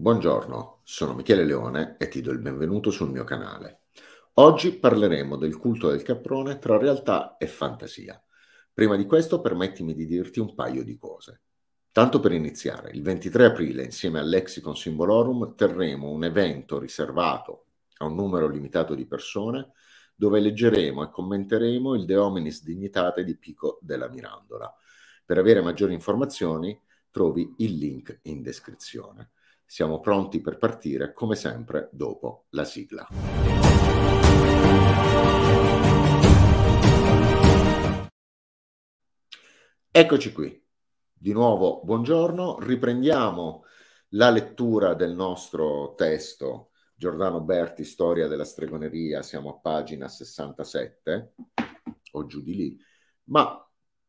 Buongiorno, sono Michele Leone e ti do il benvenuto sul mio canale. Oggi parleremo del culto del caprone tra realtà e fantasia. Prima di questo permettimi di dirti un paio di cose. Tanto per iniziare, il 23 aprile insieme al Lexicon Symbolorum terremo un evento riservato a un numero limitato di persone dove leggeremo e commenteremo il De Hominis Dignitate di Pico della Mirandola. Per avere maggiori informazioni trovi il link in descrizione. Siamo pronti per partire, come sempre, dopo la sigla. Eccoci qui. Di nuovo, buongiorno. Riprendiamo la lettura del nostro testo Giordano Berti, Storia della stregoneria, siamo a pagina 67 o giù di lì, ma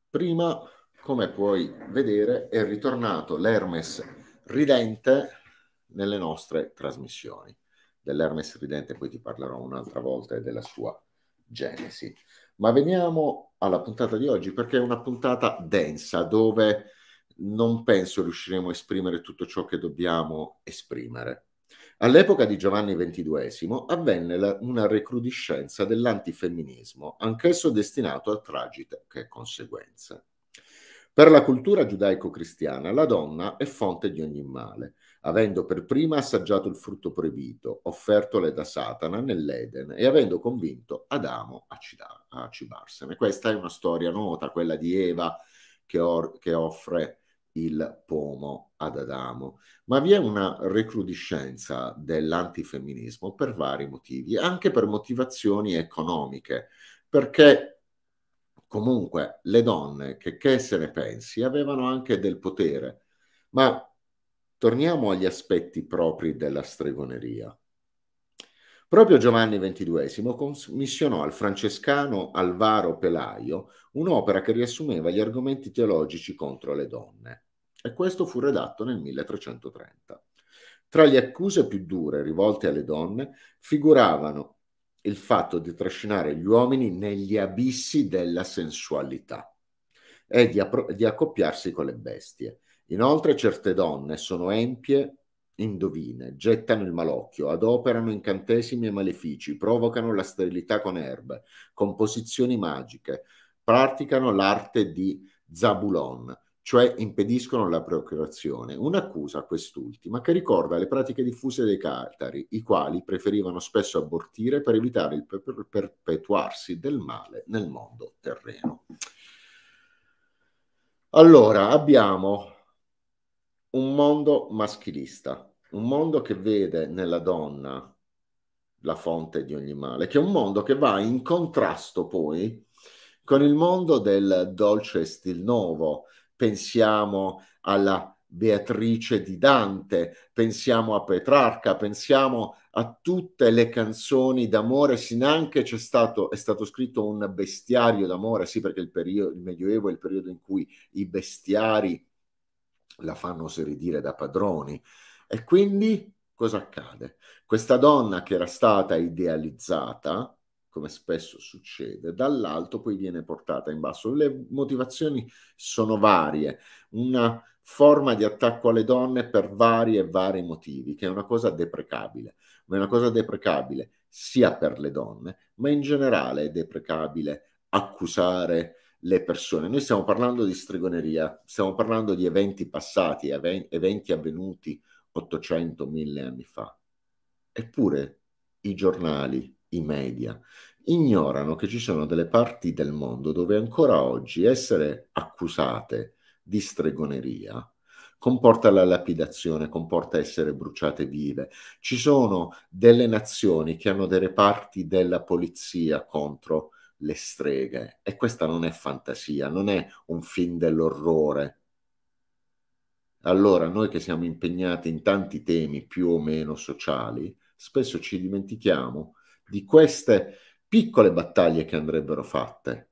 prima, come puoi vedere, è ritornato l'Hermes ridente nelle nostre trasmissioni. Dell'Erme Ridente poi ti parlerò un'altra volta e della sua genesi. Ma veniamo alla puntata di oggi perché è una puntata densa dove non penso riusciremo a esprimere tutto ciò che dobbiamo esprimere. All'epoca di Giovanni XXII avvenne la, una recrudescenza dell'antifemminismo, anch'esso destinato a tragiche conseguenze. Per la cultura giudaico-cristiana la donna è fonte di ogni male avendo per prima assaggiato il frutto proibito, offertole da Satana nell'Eden e avendo convinto Adamo a, cida- a cibarsene. Questa è una storia nota, quella di Eva che, or- che offre il pomo ad Adamo. Ma vi è una recrudescenza dell'antifemminismo per vari motivi, anche per motivazioni economiche, perché comunque le donne, che, che se ne pensi, avevano anche del potere, ma Torniamo agli aspetti propri della stregoneria. Proprio Giovanni XXII commissionò al francescano Alvaro Pelaio un'opera che riassumeva gli argomenti teologici contro le donne, e questo fu redatto nel 1330. Tra le accuse più dure rivolte alle donne figuravano il fatto di trascinare gli uomini negli abissi della sensualità e di, di accoppiarsi con le bestie, Inoltre certe donne sono empie, indovine, gettano il malocchio, adoperano incantesimi e malefici, provocano la sterilità con erbe, composizioni magiche, praticano l'arte di Zabulon, cioè impediscono la procreazione. Un'accusa a quest'ultima che ricorda le pratiche diffuse dei catari, i quali preferivano spesso abortire per evitare il per- perpetuarsi del male nel mondo terreno. Allora, abbiamo un mondo maschilista, un mondo che vede nella donna la fonte di ogni male, che è un mondo che va in contrasto poi con il mondo del dolce stil nuovo. Pensiamo alla Beatrice di Dante, pensiamo a Petrarca, pensiamo a tutte le canzoni d'amore, sinanche c'è stato, è stato scritto un bestiario d'amore, sì perché il, periodo, il Medioevo è il periodo in cui i bestiari la fanno oserei dire da padroni. E quindi cosa accade? Questa donna che era stata idealizzata, come spesso succede, dall'alto poi viene portata in basso. Le motivazioni sono varie, una forma di attacco alle donne per vari e vari motivi, che è una cosa deprecabile, ma è una cosa deprecabile sia per le donne, ma in generale è deprecabile accusare le persone. Noi stiamo parlando di stregoneria, stiamo parlando di eventi passati, eventi avvenuti 800, 1000 anni fa. Eppure i giornali, i media, ignorano che ci sono delle parti del mondo dove ancora oggi essere accusate di stregoneria comporta la lapidazione, comporta essere bruciate vive. Ci sono delle nazioni che hanno dei reparti della polizia contro le streghe. E questa non è fantasia, non è un film dell'orrore. Allora, noi che siamo impegnati in tanti temi più o meno sociali, spesso ci dimentichiamo di queste piccole battaglie che andrebbero fatte.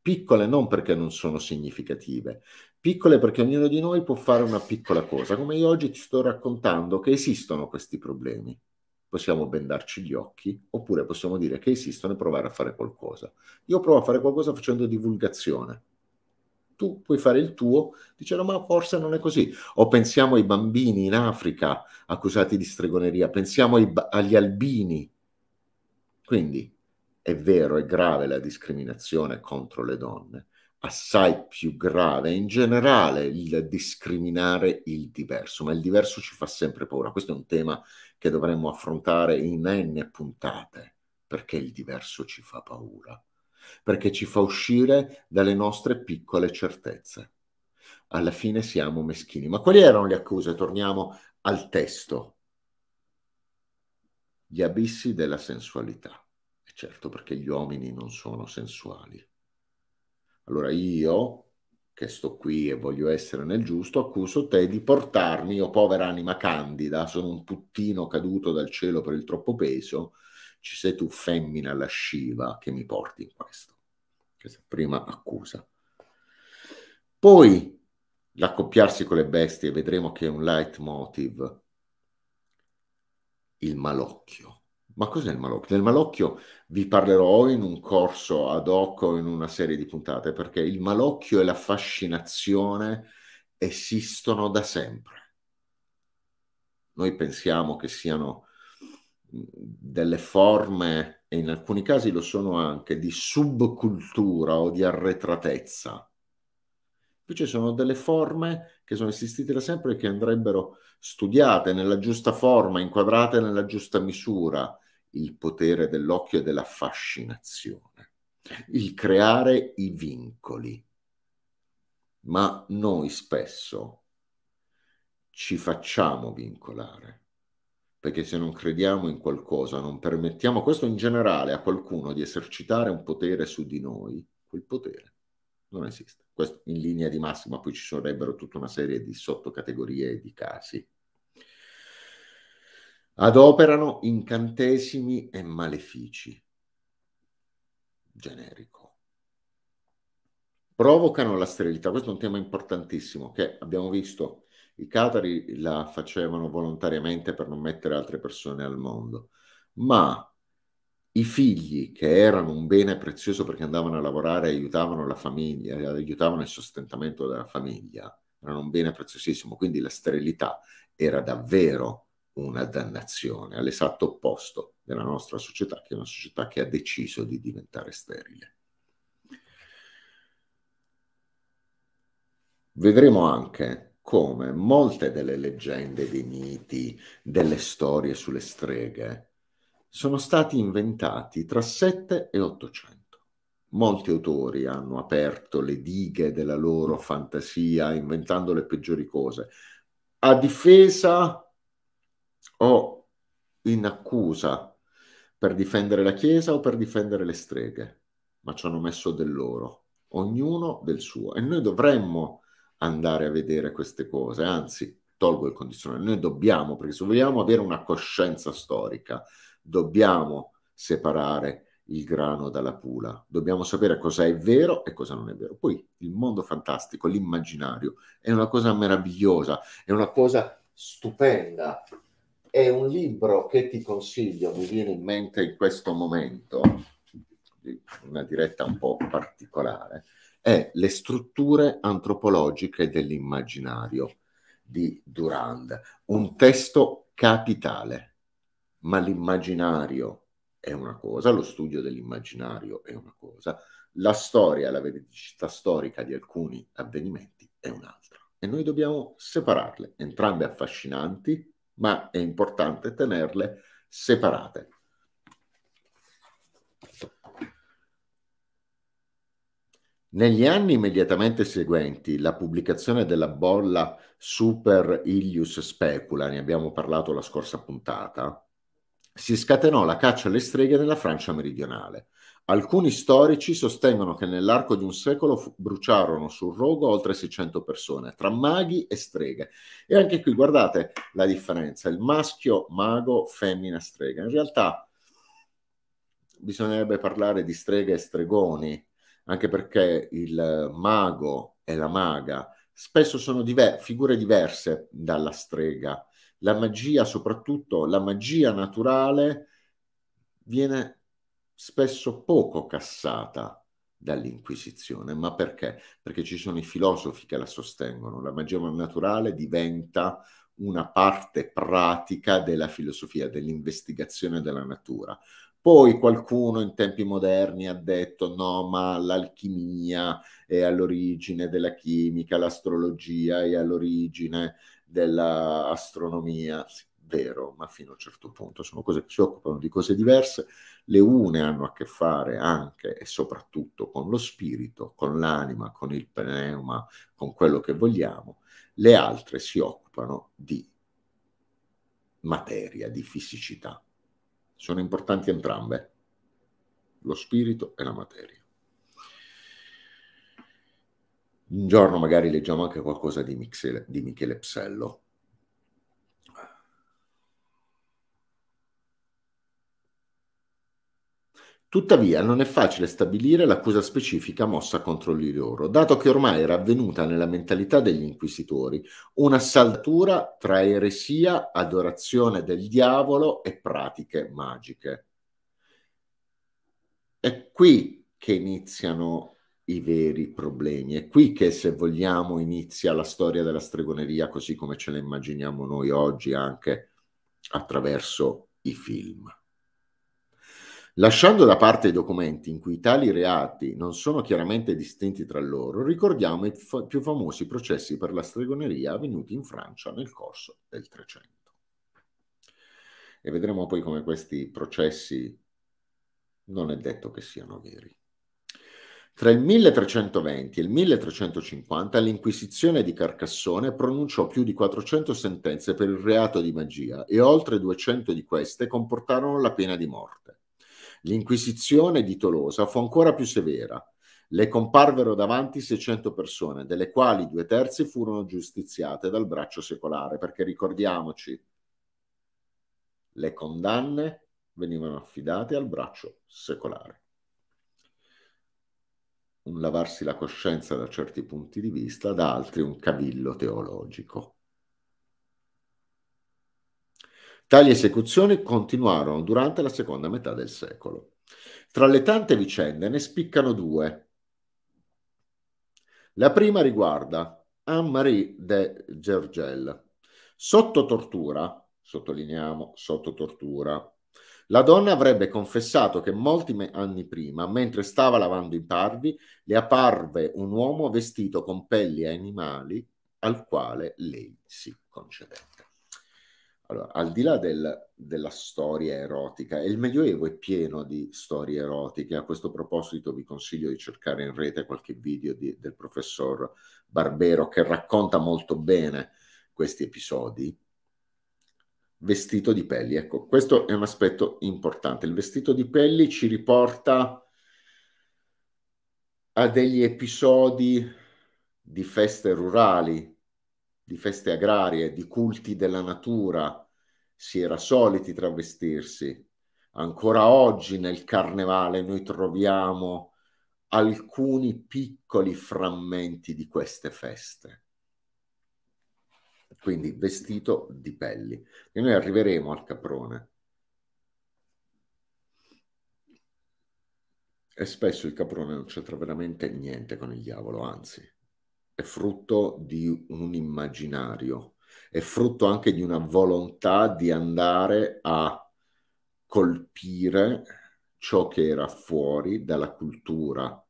Piccole non perché non sono significative, piccole perché ognuno di noi può fare una piccola cosa, come io oggi ti sto raccontando che esistono questi problemi possiamo bendarci gli occhi oppure possiamo dire che esistono e provare a fare qualcosa. Io provo a fare qualcosa facendo divulgazione. Tu puoi fare il tuo dicendo ma forse non è così. O pensiamo ai bambini in Africa accusati di stregoneria, pensiamo ai, agli albini. Quindi è vero, è grave la discriminazione contro le donne, assai più grave in generale il discriminare il diverso, ma il diverso ci fa sempre paura. Questo è un tema che dovremmo affrontare in n puntate, perché il diverso ci fa paura, perché ci fa uscire dalle nostre piccole certezze. Alla fine siamo meschini. Ma quali erano le accuse? Torniamo al testo. Gli abissi della sensualità. E certo perché gli uomini non sono sensuali. Allora io, che sto qui e voglio essere nel giusto, accuso te di portarmi, o oh povera anima candida, sono un puttino caduto dal cielo per il troppo peso, ci sei tu femmina lasciva che mi porti in questo. Questa prima accusa. Poi l'accoppiarsi con le bestie, vedremo che è un leitmotiv, il malocchio. Ma cos'è il malocchio? Del malocchio vi parlerò in un corso ad hoc o in una serie di puntate, perché il malocchio e la fascinazione esistono da sempre. Noi pensiamo che siano mm, delle forme, e in alcuni casi lo sono anche, di subcultura o di arretratezza. Invece sono delle forme che sono esistite da sempre e che andrebbero studiate nella giusta forma, inquadrate nella giusta misura, il potere dell'occhio e della fascinazione, il creare i vincoli. Ma noi spesso ci facciamo vincolare, perché se non crediamo in qualcosa, non permettiamo questo in generale a qualcuno di esercitare un potere su di noi, quel potere non esiste. Questo in linea di massima, poi ci sarebbero tutta una serie di sottocategorie e di casi adoperano incantesimi e malefici. Generico. Provocano la sterilità, questo è un tema importantissimo che abbiamo visto, i catari la facevano volontariamente per non mettere altre persone al mondo, ma i figli che erano un bene prezioso perché andavano a lavorare e aiutavano la famiglia, aiutavano il sostentamento della famiglia, erano un bene preziosissimo, quindi la sterilità era davvero una dannazione, all'esatto opposto della nostra società, che è una società che ha deciso di diventare sterile. Vedremo anche come molte delle leggende, dei miti, delle storie sulle streghe sono stati inventati tra 7 e 800. Molti autori hanno aperto le dighe della loro fantasia inventando le peggiori cose a difesa o in accusa per difendere la Chiesa o per difendere le streghe, ma ci hanno messo del loro, ognuno del suo. E noi dovremmo andare a vedere queste cose, anzi, tolgo il condizionale, noi dobbiamo, perché se vogliamo avere una coscienza storica, dobbiamo separare il grano dalla pula, dobbiamo sapere cosa è vero e cosa non è vero. Poi il mondo fantastico, l'immaginario, è una cosa meravigliosa, è una cosa stupenda e un libro che ti consiglio, mi viene in mente in questo momento, una diretta un po' particolare, è Le strutture antropologiche dell'immaginario di Durand, un testo capitale, ma l'immaginario è una cosa, lo studio dell'immaginario è una cosa, la storia, la veridicità storica di alcuni avvenimenti è un'altra. E noi dobbiamo separarle, entrambe affascinanti, ma è importante tenerle separate. Negli anni immediatamente seguenti, la pubblicazione della bolla Super Ilius Specula, ne abbiamo parlato la scorsa puntata, si scatenò la caccia alle streghe nella Francia meridionale Alcuni storici sostengono che nell'arco di un secolo fu- bruciarono sul rogo oltre 600 persone, tra maghi e streghe. E anche qui guardate la differenza, il maschio mago, femmina strega. In realtà bisognerebbe parlare di streghe e stregoni, anche perché il mago e la maga spesso sono diver- figure diverse dalla strega. La magia, soprattutto la magia naturale, viene spesso poco cassata dall'Inquisizione. Ma perché? Perché ci sono i filosofi che la sostengono. La magia naturale diventa una parte pratica della filosofia, dell'investigazione della natura. Poi qualcuno in tempi moderni ha detto no, ma l'alchimia è all'origine della chimica, l'astrologia è all'origine dell'astronomia. Sì, vero, ma fino a un certo punto sono cose che si occupano di cose diverse. Le une hanno a che fare anche e soprattutto con lo spirito, con l'anima, con il pneuma, con quello che vogliamo, le altre si occupano di materia, di fisicità. Sono importanti entrambe, lo spirito e la materia. Un giorno magari leggiamo anche qualcosa di, Michele, di Michele Psello, Tuttavia non è facile stabilire l'accusa specifica mossa contro di loro, dato che ormai era avvenuta nella mentalità degli inquisitori una saltura tra eresia, adorazione del diavolo e pratiche magiche. È qui che iniziano i veri problemi, è qui che se vogliamo inizia la storia della stregoneria così come ce la immaginiamo noi oggi anche attraverso i film. Lasciando da parte i documenti in cui tali reati non sono chiaramente distinti tra loro, ricordiamo i f- più famosi processi per la stregoneria avvenuti in Francia nel corso del Trecento. E vedremo poi come questi processi non è detto che siano veri. Tra il 1320 e il 1350 l'Inquisizione di Carcassone pronunciò più di 400 sentenze per il reato di magia e oltre 200 di queste comportarono la pena di morte. L'inquisizione di Tolosa fu ancora più severa. Le comparvero davanti 600 persone, delle quali due terzi furono giustiziate dal braccio secolare, perché ricordiamoci, le condanne venivano affidate al braccio secolare. Un lavarsi la coscienza da certi punti di vista, da altri un cavillo teologico. Tali esecuzioni continuarono durante la seconda metà del secolo. Tra le tante vicende ne spiccano due. La prima riguarda Anne-Marie de Gergel. Sotto tortura, sottolineiamo, sotto tortura, la donna avrebbe confessato che molti anni prima, mentre stava lavando i parvi, le apparve un uomo vestito con pelli e animali al quale lei si concedeva. Allora, al di là del, della storia erotica, e il Medioevo è pieno di storie erotiche, a questo proposito vi consiglio di cercare in rete qualche video di, del professor Barbero che racconta molto bene questi episodi, vestito di pelli. Ecco, questo è un aspetto importante. Il vestito di pelli ci riporta a degli episodi di feste rurali, di feste agrarie, di culti della natura, si era soliti travestirsi. Ancora oggi nel carnevale noi troviamo alcuni piccoli frammenti di queste feste. Quindi vestito di pelli. E noi arriveremo al caprone. E spesso il caprone non c'entra veramente niente con il diavolo, anzi è frutto di un immaginario, è frutto anche di una volontà di andare a colpire ciò che era fuori dalla cultura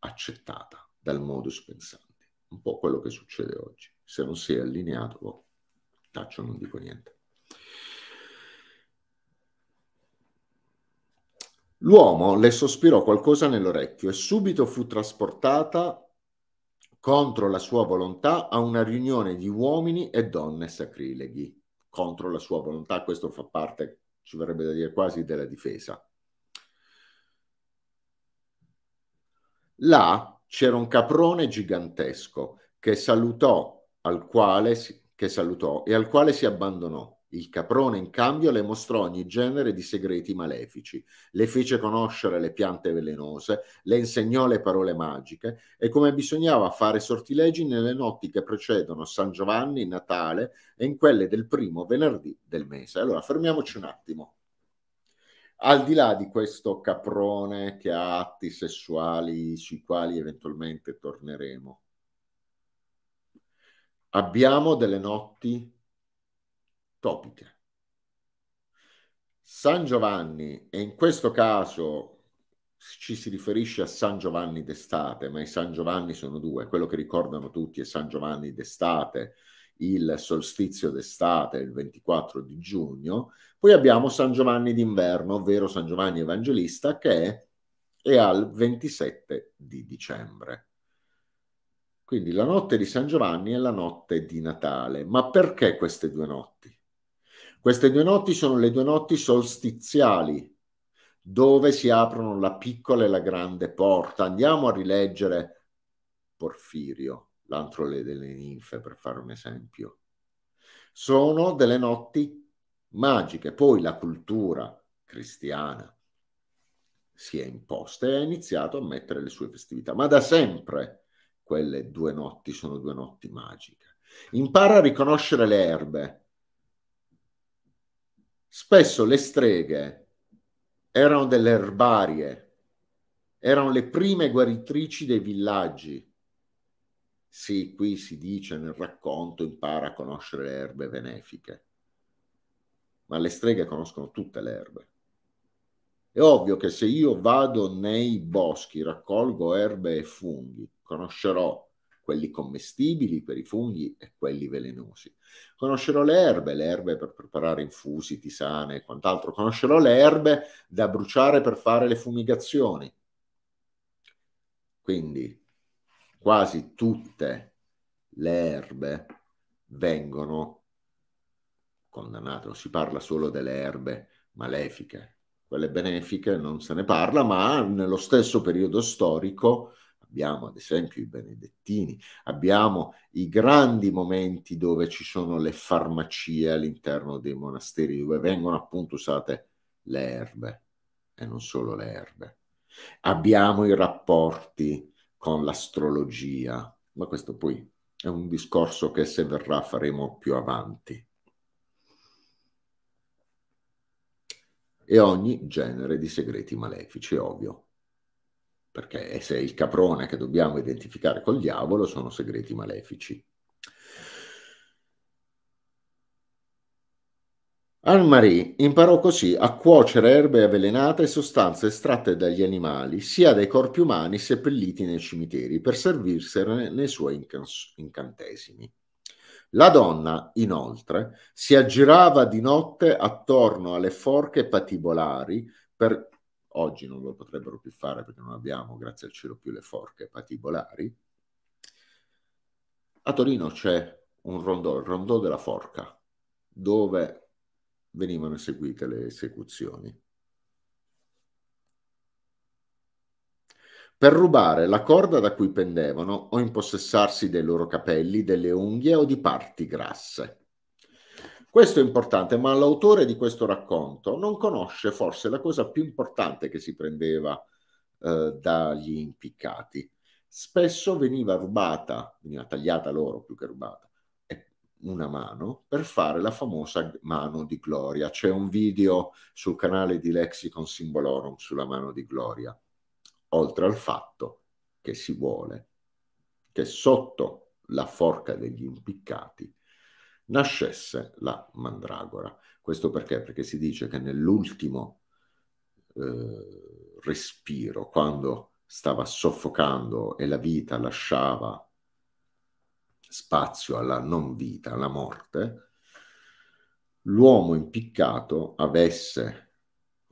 accettata, dal modus pensandi. Un po' quello che succede oggi. Se non sei allineato, oh, taccio, non dico niente. L'uomo le sospirò qualcosa nell'orecchio e subito fu trasportata contro la sua volontà a una riunione di uomini e donne sacrileghi. Contro la sua volontà, questo fa parte, ci verrebbe da dire quasi, della difesa. Là c'era un caprone gigantesco che salutò, al quale, che salutò e al quale si abbandonò. Il caprone in cambio le mostrò ogni genere di segreti malefici, le fece conoscere le piante velenose, le insegnò le parole magiche e come bisognava fare sortilegi nelle notti che precedono San Giovanni, Natale e in quelle del primo venerdì del mese. Allora fermiamoci un attimo. Al di là di questo caprone che ha atti sessuali sui quali eventualmente torneremo, abbiamo delle notti topiche. San Giovanni, e in questo caso ci si riferisce a San Giovanni d'estate, ma i San Giovanni sono due, quello che ricordano tutti è San Giovanni d'estate, il solstizio d'estate, il 24 di giugno, poi abbiamo San Giovanni d'inverno, ovvero San Giovanni Evangelista, che è, è al 27 di dicembre. Quindi la notte di San Giovanni è la notte di Natale. Ma perché queste due notti? Queste due notti sono le due notti solstiziali, dove si aprono la piccola e la grande porta. Andiamo a rileggere Porfirio, l'altro delle ninfe, per fare un esempio. Sono delle notti magiche. Poi la cultura cristiana si è imposta e ha iniziato a mettere le sue festività. Ma da sempre quelle due notti sono due notti magiche. Impara a riconoscere le erbe spesso le streghe erano delle erbarie, erano le prime guaritrici dei villaggi. Sì, qui si dice nel racconto impara a conoscere le erbe benefiche, ma le streghe conoscono tutte le erbe. È ovvio che se io vado nei boschi, raccolgo erbe e funghi, conoscerò quelli commestibili per i funghi e quelli velenosi. Conoscerò le erbe, le erbe per preparare infusi, tisane e quant'altro. Conoscerò le erbe da bruciare per fare le fumigazioni. Quindi quasi tutte le erbe vengono condannate, non si parla solo delle erbe malefiche, quelle benefiche non se ne parla, ma nello stesso periodo storico abbiamo ad esempio i benedettini, abbiamo i grandi momenti dove ci sono le farmacie all'interno dei monasteri, dove vengono appunto usate le erbe e non solo le erbe. Abbiamo i rapporti con l'astrologia, ma questo poi è un discorso che se verrà faremo più avanti. e ogni genere di segreti malefici, ovvio perché se è il caprone che dobbiamo identificare col diavolo sono segreti malefici. Anne-Marie imparò così a cuocere erbe avvelenate e sostanze estratte dagli animali, sia dai corpi umani seppelliti nei cimiteri, per servirsene nei suoi incantesimi. La donna, inoltre, si aggirava di notte attorno alle forche patibolari per oggi non lo potrebbero più fare perché non abbiamo, grazie al cielo, più le forche patibolari. A Torino c'è un rondò, il rondò della forca, dove venivano eseguite le esecuzioni. per rubare la corda da cui pendevano o impossessarsi dei loro capelli, delle unghie o di parti grasse. Questo è importante, ma l'autore di questo racconto non conosce forse la cosa più importante che si prendeva eh, dagli impiccati. Spesso veniva rubata, veniva tagliata loro più che rubata, una mano per fare la famosa mano di Gloria. C'è un video sul canale di Lexicon Symbolorum sulla mano di Gloria, oltre al fatto che si vuole che sotto la forca degli impiccati nascesse la mandragora. Questo perché? Perché si dice che nell'ultimo eh, respiro, quando stava soffocando e la vita lasciava spazio alla non vita, alla morte, l'uomo impiccato avesse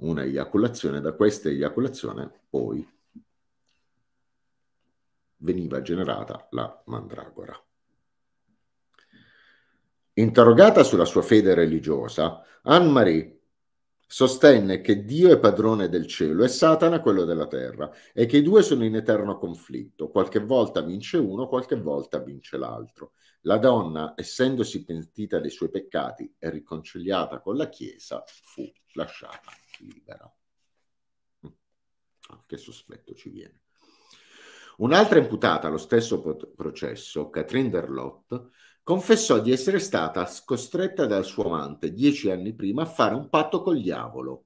una eiaculazione, da questa eiaculazione poi veniva generata la mandragora. Interrogata sulla sua fede religiosa, Anne-Marie sostenne che Dio è padrone del cielo e Satana quello della terra e che i due sono in eterno conflitto, qualche volta vince uno, qualche volta vince l'altro. La donna, essendosi pentita dei suoi peccati e riconciliata con la Chiesa, fu lasciata libera. Mm. Ah, che sospetto ci viene. Un'altra imputata allo stesso processo, Catherine Derlotte, confessò di essere stata costretta dal suo amante dieci anni prima a fare un patto col diavolo,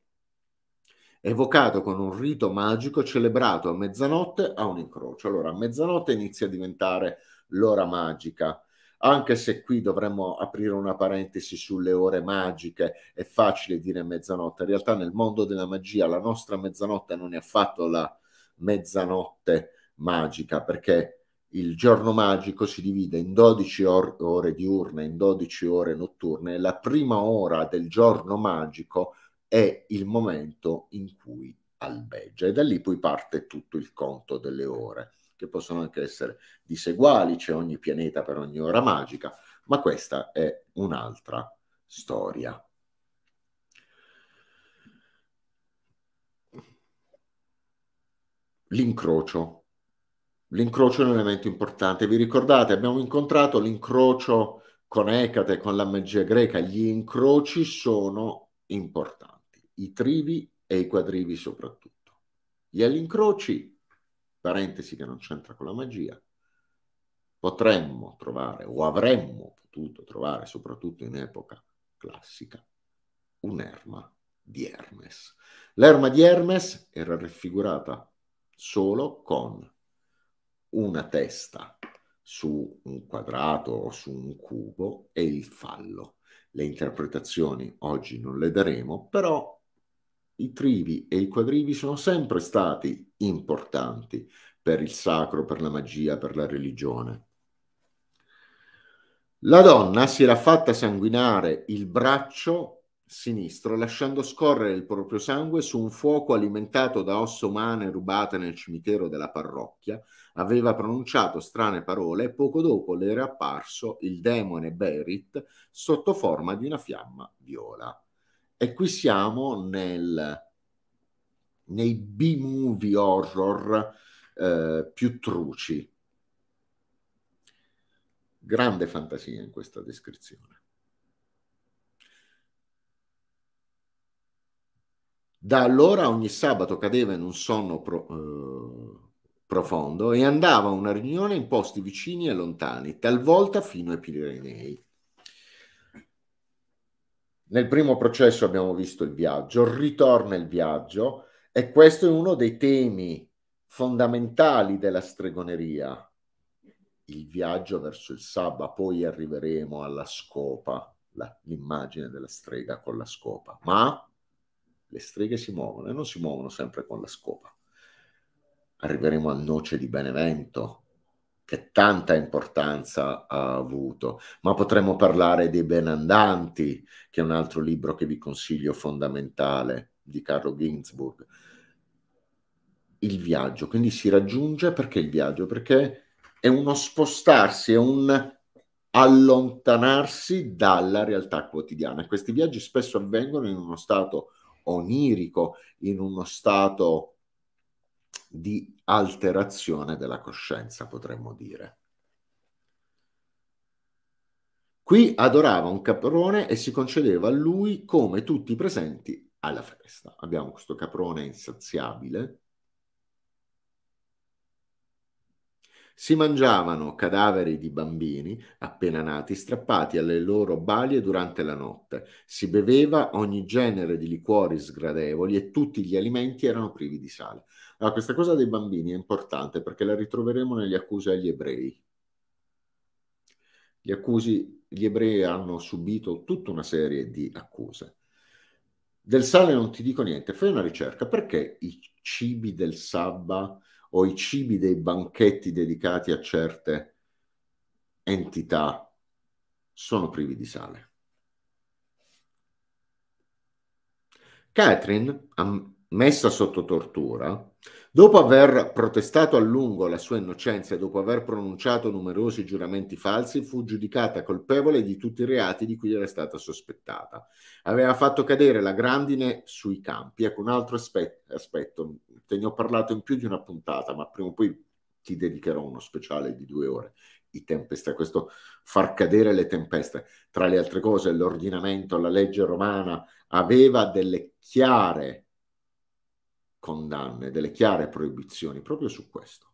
evocato con un rito magico celebrato a mezzanotte a un incrocio. Allora, a mezzanotte inizia a diventare l'ora magica. Anche se qui dovremmo aprire una parentesi sulle ore magiche, è facile dire mezzanotte. In realtà nel mondo della magia la nostra mezzanotte non è affatto la mezzanotte magica, perché il giorno magico si divide in 12 or- ore diurne, e in 12 ore notturne. La prima ora del giorno magico è il momento in cui albeggia e da lì poi parte tutto il conto delle ore, che possono anche essere diseguali, c'è ogni pianeta per ogni ora magica, ma questa è un'altra storia. L'incrocio L'incrocio è un elemento importante. Vi ricordate, abbiamo incontrato l'incrocio con Ecate, con la magia greca. Gli incroci sono importanti, i trivi e i quadrivi soprattutto. Gli incroci, parentesi che non c'entra con la magia, potremmo trovare o avremmo potuto trovare, soprattutto in epoca classica, un'erma di Hermes. L'erma di Hermes era raffigurata solo con una testa su un quadrato o su un cubo è il fallo. Le interpretazioni oggi non le daremo, però i trivi e i quadrivi sono sempre stati importanti per il sacro, per la magia, per la religione. La donna si era fatta sanguinare il braccio sinistro lasciando scorrere il proprio sangue su un fuoco alimentato da ossa umane rubate nel cimitero della parrocchia aveva pronunciato strane parole e poco dopo le era apparso il demone Berit sotto forma di una fiamma viola. E qui siamo nel, nei B-movie horror eh, più truci. Grande fantasia in questa descrizione. Da allora ogni sabato cadeva in un sonno pro, eh, profondo e andava a una riunione in posti vicini e lontani, talvolta fino ai Pirenei. Nel primo processo abbiamo visto il viaggio, ritorna il viaggio e questo è uno dei temi fondamentali della stregoneria, il viaggio verso il sabba, poi arriveremo alla scopa, la, l'immagine della strega con la scopa, ma le streghe si muovono e non si muovono sempre con la scopa arriveremo a Noce di Benevento, che tanta importanza ha avuto, ma potremmo parlare dei Benandanti, che è un altro libro che vi consiglio fondamentale di Carlo Ginzburg. Il viaggio, quindi si raggiunge perché il viaggio? Perché è uno spostarsi, è un allontanarsi dalla realtà quotidiana. Questi viaggi spesso avvengono in uno stato onirico, in uno stato di alterazione della coscienza, potremmo dire. Qui adorava un caprone e si concedeva a lui come tutti i presenti alla festa. Abbiamo questo caprone insaziabile. Si mangiavano cadaveri di bambini appena nati strappati alle loro balie durante la notte. Si beveva ogni genere di liquori sgradevoli e tutti gli alimenti erano privi di sale. Ah, questa cosa dei bambini è importante perché la ritroveremo negli accusi agli ebrei. Gli, accusi, gli ebrei hanno subito tutta una serie di accuse. Del sale non ti dico niente, fai una ricerca perché i cibi del sabba o i cibi dei banchetti dedicati a certe entità sono privi di sale. Catherine, am- messa sotto tortura, dopo aver protestato a lungo la sua innocenza e dopo aver pronunciato numerosi giuramenti falsi, fu giudicata colpevole di tutti i reati di cui era stata sospettata. Aveva fatto cadere la grandine sui campi. Ecco, un altro aspetto, te ne ho parlato in più di una puntata, ma prima o poi ti dedicherò uno speciale di due ore. I tempesta, questo far cadere le tempeste. Tra le altre cose, l'ordinamento, la legge romana aveva delle chiare condanne, delle chiare proibizioni proprio su questo,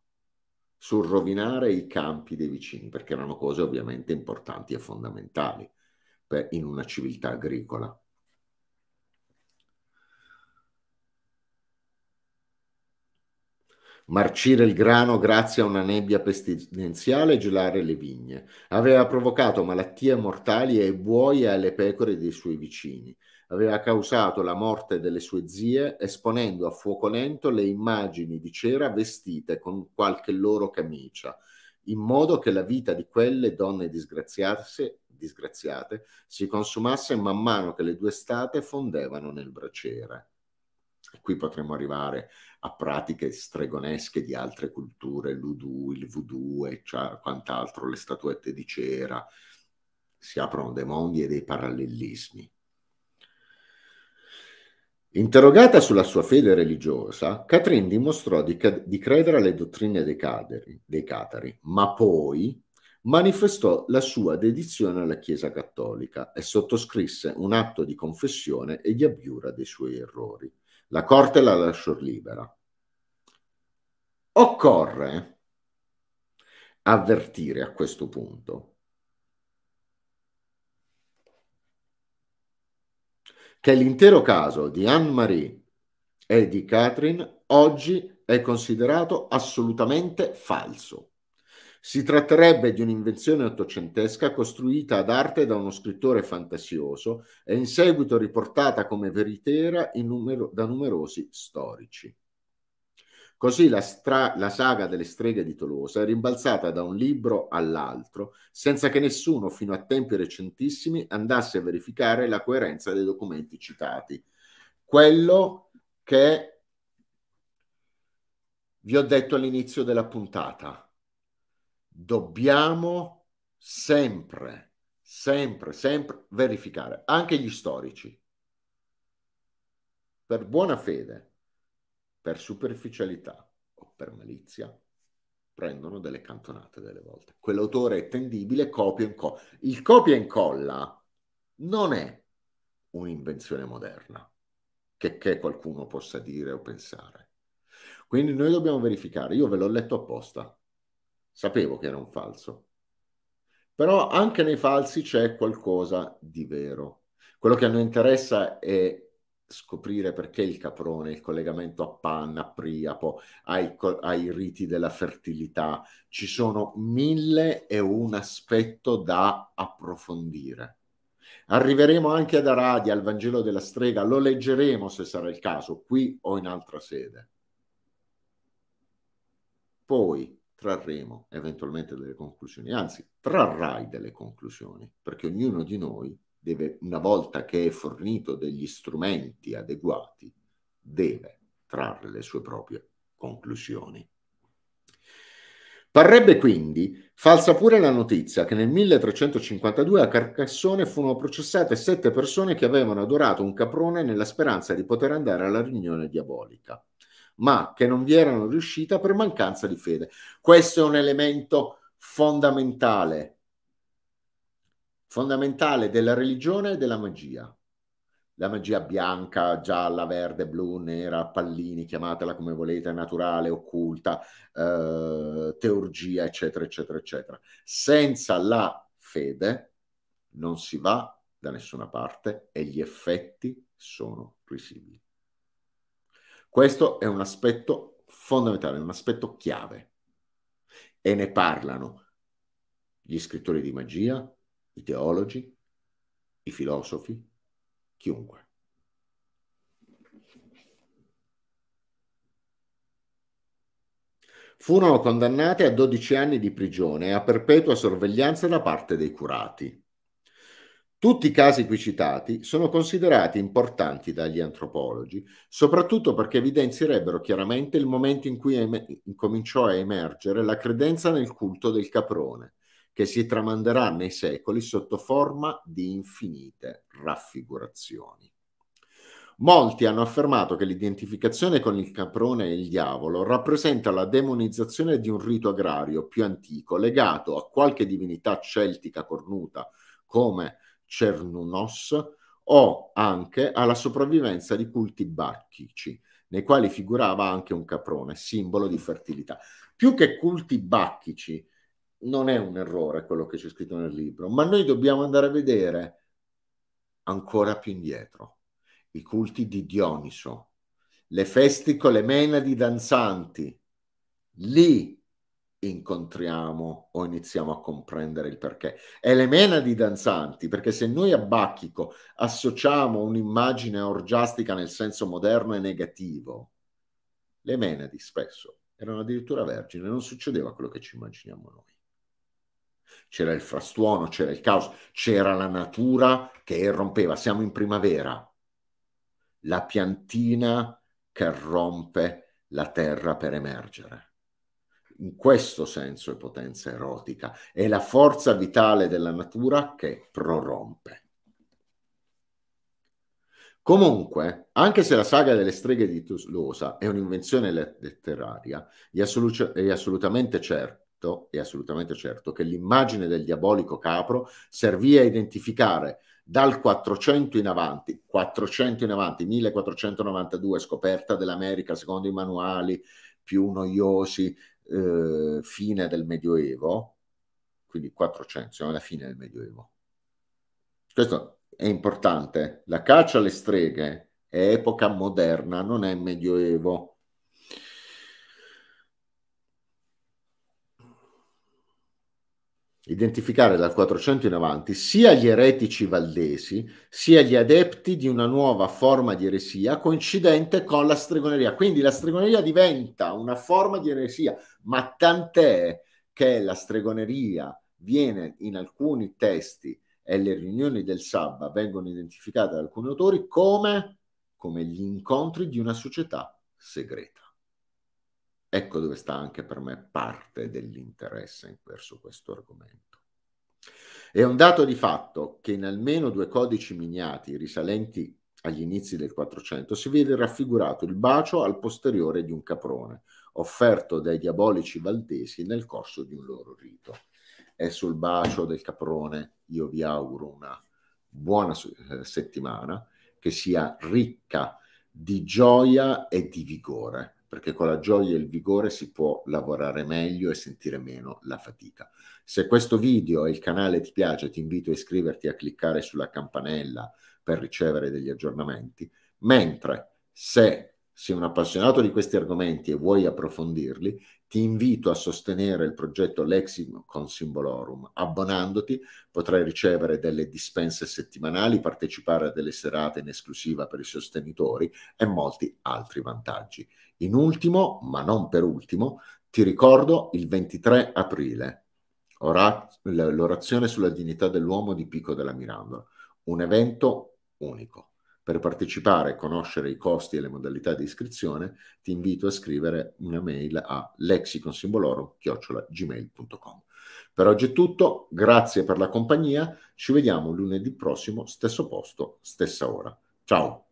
sul rovinare i campi dei vicini, perché erano cose ovviamente importanti e fondamentali per, in una civiltà agricola. Marcire il grano grazie a una nebbia pestilenziale e gelare le vigne. Aveva provocato malattie mortali ai buoi e alle pecore dei suoi vicini aveva causato la morte delle sue zie esponendo a fuoco lento le immagini di cera vestite con qualche loro camicia, in modo che la vita di quelle donne disgraziate, disgraziate si consumasse man mano che le due state fondevano nel braciere. E Qui potremmo arrivare a pratiche stregonesche di altre culture, l'Udu, il Voodoo e quant'altro, le statuette di cera. Si aprono dei mondi e dei parallelismi. Interrogata sulla sua fede religiosa, Catherine dimostrò di, di credere alle dottrine dei, caderi, dei catari, ma poi manifestò la sua dedizione alla Chiesa cattolica e sottoscrisse un atto di confessione e di abbiura dei suoi errori. La corte la lasciò libera. Occorre avvertire a questo punto che l'intero caso di Anne-Marie e di Catherine oggi è considerato assolutamente falso. Si tratterebbe di un'invenzione ottocentesca costruita ad arte da uno scrittore fantasioso e in seguito riportata come veritiera numer- da numerosi storici. Così la, stra- la saga delle streghe di Tolosa è rimbalzata da un libro all'altro, senza che nessuno fino a tempi recentissimi andasse a verificare la coerenza dei documenti citati. Quello che vi ho detto all'inizio della puntata, dobbiamo sempre, sempre, sempre verificare, anche gli storici, per buona fede per superficialità o per malizia, prendono delle cantonate delle volte. Quell'autore è tendibile, copia e incolla. Il copia e incolla non è un'invenzione moderna, che, che qualcuno possa dire o pensare. Quindi noi dobbiamo verificare. Io ve l'ho letto apposta, sapevo che era un falso. Però anche nei falsi c'è qualcosa di vero. Quello che a noi interessa è scoprire perché il caprone, il collegamento a Panna, a Priapo, ai, ai riti della fertilità, ci sono mille e un aspetto da approfondire. Arriveremo anche ad Aradi, al Vangelo della strega, lo leggeremo se sarà il caso, qui o in altra sede. Poi trarremo eventualmente delle conclusioni, anzi trarrai delle conclusioni, perché ognuno di noi deve, una volta che è fornito degli strumenti adeguati, deve trarre le sue proprie conclusioni. Parrebbe quindi falsa pure la notizia che nel 1352 a Carcassone furono processate sette persone che avevano adorato un caprone nella speranza di poter andare alla riunione diabolica, ma che non vi erano riuscita per mancanza di fede. Questo è un elemento fondamentale fondamentale della religione e della magia. La magia bianca, gialla, verde, blu, nera, pallini, chiamatela come volete, naturale, occulta, eh, teurgia, eccetera, eccetera, eccetera. Senza la fede non si va da nessuna parte e gli effetti sono risibili. Questo è un aspetto fondamentale, un aspetto chiave. E ne parlano gli scrittori di magia, i teologi, i filosofi, chiunque. Furono condannate a 12 anni di prigione e a perpetua sorveglianza da parte dei curati. Tutti i casi qui citati sono considerati importanti dagli antropologi, soprattutto perché evidenzierebbero chiaramente il momento in cui cominciò a emergere la credenza nel culto del caprone, che si tramanderà nei secoli sotto forma di infinite raffigurazioni. Molti hanno affermato che l'identificazione con il caprone e il diavolo rappresenta la demonizzazione di un rito agrario più antico legato a qualche divinità celtica cornuta come Cernunos o anche alla sopravvivenza di culti bacchici, nei quali figurava anche un caprone, simbolo di fertilità. Più che culti bacchici, non è un errore quello che c'è scritto nel libro, ma noi dobbiamo andare a vedere ancora più indietro i culti di Dioniso, le feste con le menadi danzanti. Lì incontriamo o iniziamo a comprendere il perché. E le menadi danzanti, perché se noi a Bacchico associamo un'immagine orgiastica nel senso moderno e negativo, le menadi spesso erano addirittura vergini, non succedeva quello che ci immaginiamo noi c'era il frastuono, c'era il caos, c'era la natura che irrompeva. Siamo in primavera, la piantina che rompe la terra per emergere. In questo senso è potenza erotica, è la forza vitale della natura che prorompe. Comunque, anche se la saga delle streghe di Tuslosa è un'invenzione letteraria, è assolutamente certo certo, è assolutamente certo, che l'immagine del diabolico capro servì a identificare dal 400 in avanti, 400 in avanti, 1492 scoperta dell'America secondo i manuali più noiosi, eh, fine del Medioevo, quindi 400, siamo alla fine del Medioevo. Questo è importante, la caccia alle streghe è epoca moderna, non è Medioevo. identificare dal 400 in avanti sia gli eretici valdesi sia gli adepti di una nuova forma di eresia coincidente con la stregoneria. Quindi la stregoneria diventa una forma di eresia, ma tant'è che la stregoneria viene in alcuni testi e le riunioni del Sabba vengono identificate da alcuni autori come, come gli incontri di una società segreta. Ecco dove sta anche per me parte dell'interesse verso questo argomento. È un dato di fatto che in almeno due codici miniati risalenti agli inizi del 400 si vede raffigurato il bacio al posteriore di un caprone, offerto dai diabolici valdesi nel corso di un loro rito. È sul bacio del caprone io vi auguro una buona eh, settimana, che sia ricca di gioia e di vigore perché con la gioia e il vigore si può lavorare meglio e sentire meno la fatica. Se questo video e il canale ti piace, ti invito a iscriverti e a cliccare sulla campanella per ricevere degli aggiornamenti, mentre se sei un appassionato di questi argomenti e vuoi approfondirli, ti invito a sostenere il progetto Lexicon Symbolorum. Abbonandoti potrai ricevere delle dispense settimanali, partecipare a delle serate in esclusiva per i sostenitori e molti altri vantaggi. In ultimo, ma non per ultimo, ti ricordo il 23 aprile l'orazione sulla dignità dell'uomo di Pico della Mirandola, un evento unico. Per partecipare e conoscere i costi e le modalità di iscrizione, ti invito a scrivere una mail a lexiconsimbolorum.gmail.com. Per oggi è tutto, grazie per la compagnia, ci vediamo lunedì prossimo, stesso posto, stessa ora. Ciao!